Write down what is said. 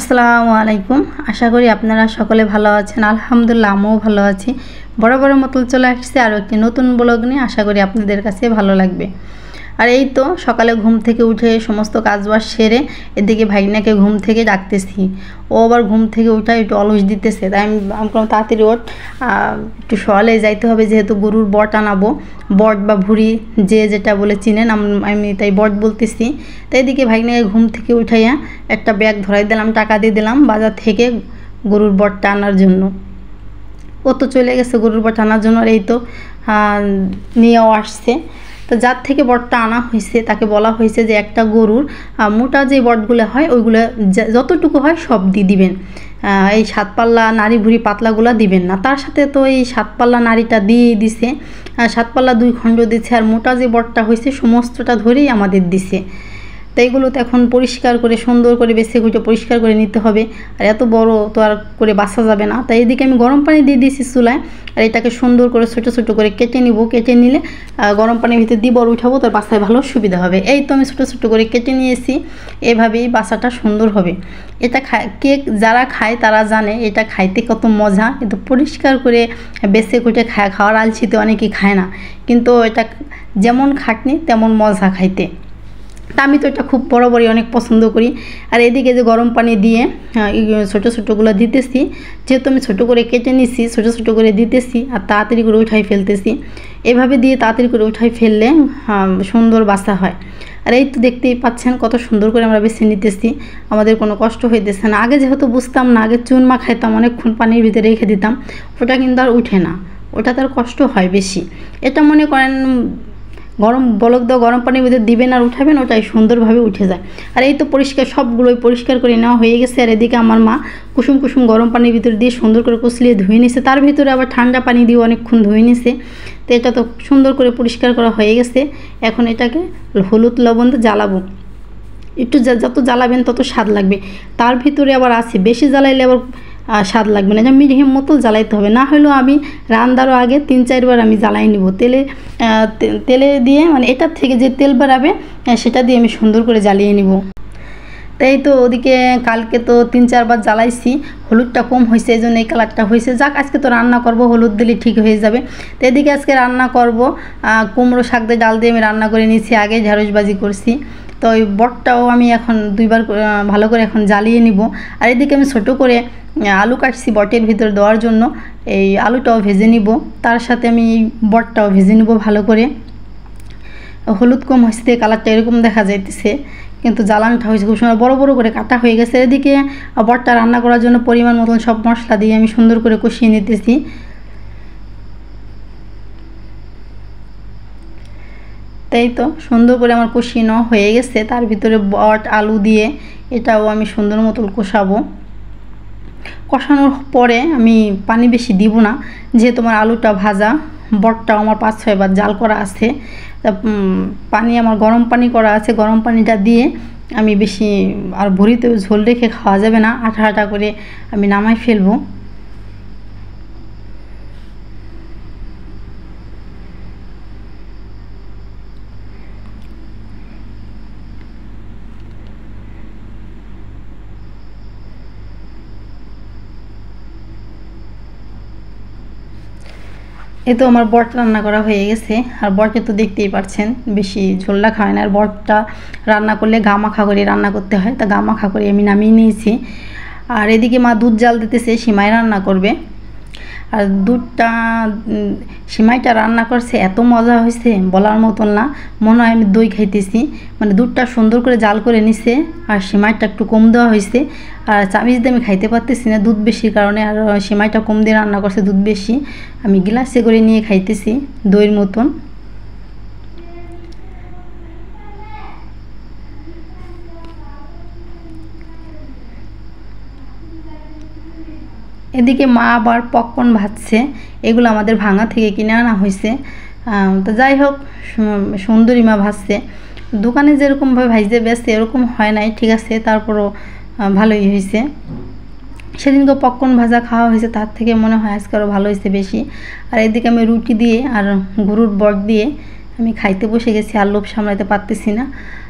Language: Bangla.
আসসালামু আলাইকুম আশা করি আপনারা সকলে ভালো আছেন আলহামদুলিল্লাহ আমিও ভালো আছি বড় বড় মতল চলে আসছে আর একটি নতুন ব্লগ নিয়ে আশা করি আপনাদের কাছে ভালো লাগবে আর এই তো সকালে ঘুম থেকে উঠে সমস্ত কাজবাজ সেরে এদিকে ভাইগনাকে ঘুম থেকে ডাকতেছি ও আবার ঘুম থেকে উঠায় একটু অলস দিতেছে তাই আমি আমি কোনো তাড়াতাড়ি ওঠ একটু সকালে যাইতে হবে যেহেতু গরুর বট আনাবো বট বা ভুড়ি যে যেটা বলে চিনেন আমি তাই বট বলতেছি তাই এদিকে ভাইগনাকে ঘুম থেকে উঠাইয়া একটা ব্যাগ ধরাই দিলাম টাকা দিয়ে দিলাম বাজার থেকে গরুর বটটা আনার জন্য ও তো চলে গেছে গরুর বট আনার জন্য আর এই তো নিয়েও আসছে তো যার থেকে বটটা আনা হয়েছে তাকে বলা হয়েছে যে একটা গরুর মোটা যে বটগুলো হয় ওইগুলো যতটুকু হয় সব দিয়ে দিবেন এই সাতপাল্লা নারী ভুড়ি পাতলাগুলো দিবেন না তার সাথে তো এই সাতপাল্লা নারীটা দিয়ে দিছে সাতপাল্লা দুই খণ্ড দিছে আর মোটা যে বটটা হয়েছে সমস্তটা ধরেই আমাদের দিছে তো এগুলো তো এখন পরিষ্কার করে সুন্দর করে বেছে গুঁজে পরিষ্কার করে নিতে হবে আর এত বড় তো আর করে বাসা যাবে না তাই এদিকে আমি গরম পানি দিয়ে দিয়েছি চুলায় আর এটাকে সুন্দর করে ছোটো ছোটো করে কেটে নিব কেটে নিলে গরম পানির ভিতরে দিয়ে বড় উঠাবো তার বাসায় ভালো সুবিধা হবে এই তো আমি ছোটো ছোটো করে কেটে নিয়েছি এভাবেই বাসাটা সুন্দর হবে এটা খায় কেক যারা খায় তারা জানে এটা খাইতে কত মজা কিন্তু পরিষ্কার করে বেছে কুটে খায় খাওয়ার আলছিতে অনেকেই খায় না কিন্তু এটা যেমন খাটনি তেমন মজা খাইতে তা আমি তো এটা খুব বরাবরই অনেক পছন্দ করি আর এদিকে যে গরম পানি দিয়ে ছোটো হ্যাঁ, ছোটোগুলো দিতেছি যেহেতু আমি ছোটো করে কেটে নিছি ছোটো ছোটো করে দিতেছি আর তাড়াতাড়ি করে উঠাই ফেলতেছি এভাবে দিয়ে তাড়াতাড়ি করে উঠাই ফেললে হ্যাঁ, সুন্দর বাসা হয় আর এই তো দেখতেই পাচ্ছেন কত সুন্দর করে আমরা বেছে নিতেছি আমাদের কোনো কষ্ট হইতেছে না আগে যেহেতু বুঝতাম না আগে চুন মা খাইতাম অনেকক্ষণ পানির ভিতরে রেখে দিতাম ওটা কিন্তু আর উঠে না ওটা তার কষ্ট হয় বেশি এটা মনে করেন গরম বলক দাও গরম পানির মধ্যে দিবেন আর উঠাবেন ওটাই সুন্দরভাবে উঠে যায় আর এই তো পরিষ্কার সবগুলোই পরিষ্কার করে নেওয়া হয়ে গেছে আর এদিকে আমার মা কুসুম কুসুম গরম পানির ভিতর দিয়ে সুন্দর করে কুচলিয়ে ধুয়ে নিছে তার ভিতরে আবার ঠান্ডা পানি দিয়ে অনেকক্ষণ ধুয়ে নিছে তো এটা তো সুন্দর করে পরিষ্কার করা হয়ে গেছে এখন এটাকে হলুদ লবণ জ্বালাবো একটু যত জ্বালাবেন তত স্বাদ লাগবে তার ভিতরে আবার আছে বেশি জ্বালাইলে আবার স্বাদ লাগবে না যেমন মিডিয়াম মতো জ্বালাইতে হবে না হলেও আমি রান্দারও আগে তিন চারবার আমি জ্বালাই নিব তেলে তেলে দিয়ে মানে এটার থেকে যে তেল বাড়াবে সেটা দিয়ে আমি সুন্দর করে জ্বালিয়ে নিব তাই তো ওদিকে কালকে তো তিন চারবার জ্বালাইছি হলুদটা কম হয়েছে এই জন্য এই কালারটা হয়েছে যাক আজকে তো রান্না করব হলুদ দিলে ঠিক হয়ে যাবে তো এদিকে আজকে রান্না করব কুমড়ো শাক দিয়ে ডাল দিয়ে আমি রান্না করে নিয়েছি আগে ঝাড়ুসবাজি করছি তো ওই বটটাও আমি এখন দুইবার ভালো করে এখন জ্বালিয়ে নিব আর এদিকে আমি ছোটো করে আলু কাটছি বটের ভিতর দেওয়ার জন্য এই আলুটাও ভেজে নিব তার সাথে আমি বটটাও ভেজে নিব ভালো করে হলুদ কম হয়েছে কালারটা এরকম দেখা যাইতেছে কিন্তু জ্বালানটা হয়েছে খুব সুন্দর বড়ো বড়ো করে কাটা হয়ে গেছে এদিকে বটটা রান্না করার জন্য পরিমাণ মতন সব মশলা দিয়ে আমি সুন্দর করে কষিয়ে নিতেছি তাই তো সুন্দর করে আমার কষিনো হয়ে গেছে তার ভিতরে বট আলু দিয়ে এটাও আমি সুন্দর মতন কষাবো কষানোর পরে আমি পানি বেশি দিব না যেহেতু আমার আলুটা ভাজা বটটাও আমার পাঁচ ছয়বার জাল করা আছে তা পানি আমার গরম পানি করা আছে গরম পানিটা দিয়ে আমি বেশি আর ভরিতে ঝোল রেখে খাওয়া যাবে না আঠা আঠা করে আমি নামাই ফেলবো এ তো আমার বট রান্না করা হয়ে গেছে আর বটকে তো দেখতেই পাচ্ছেন বেশি ঝোলটা খায় না আর বটটা রান্না করলে গা মাখা করে রান্না করতে হয় তা গা মাখা করে আমি নামিয়ে নিয়েছি আর এদিকে মা দুধ জাল দিতেছে সীমায় রান্না করবে আর দুধটা সিমাইটা রান্না করছে এত মজা হয়েছে বলার মতন না মনে হয় আমি দই খাইতেছি মানে দুধটা সুন্দর করে জাল করে নিছে আর সিমাইটা একটু কম দেওয়া হয়েছে আর চামিচ দিয়ে আমি খাইতে পারতেছি না দুধ বেশির কারণে আর সিমাইটা কম দিয়ে রান্না করছে দুধ বেশি আমি গ্লাসে করে নিয়ে খাইতেছি দইয়ের মতন এদিকে মা আবার পপকর্ন ভাজছে এগুলো আমাদের ভাঙা থেকে কিনে আনা হয়েছে তো যাই হোক সুন্দরী মা ভাজছে দোকানে যেরকমভাবে ভাজতে ব্যস্ত এরকম হয় নাই ঠিক আছে তারপরও ভালোই হয়েছে সেদিনকে পপকর্ন ভাজা খাওয়া হয়েছে তার থেকে মনে হয় আজকে আরও ভালো হয়েছে বেশি আর এদিকে আমি রুটি দিয়ে আর গরুর বট দিয়ে আমি খাইতে বসে গেছি আর লোভ সামলাইতে পারতেছি না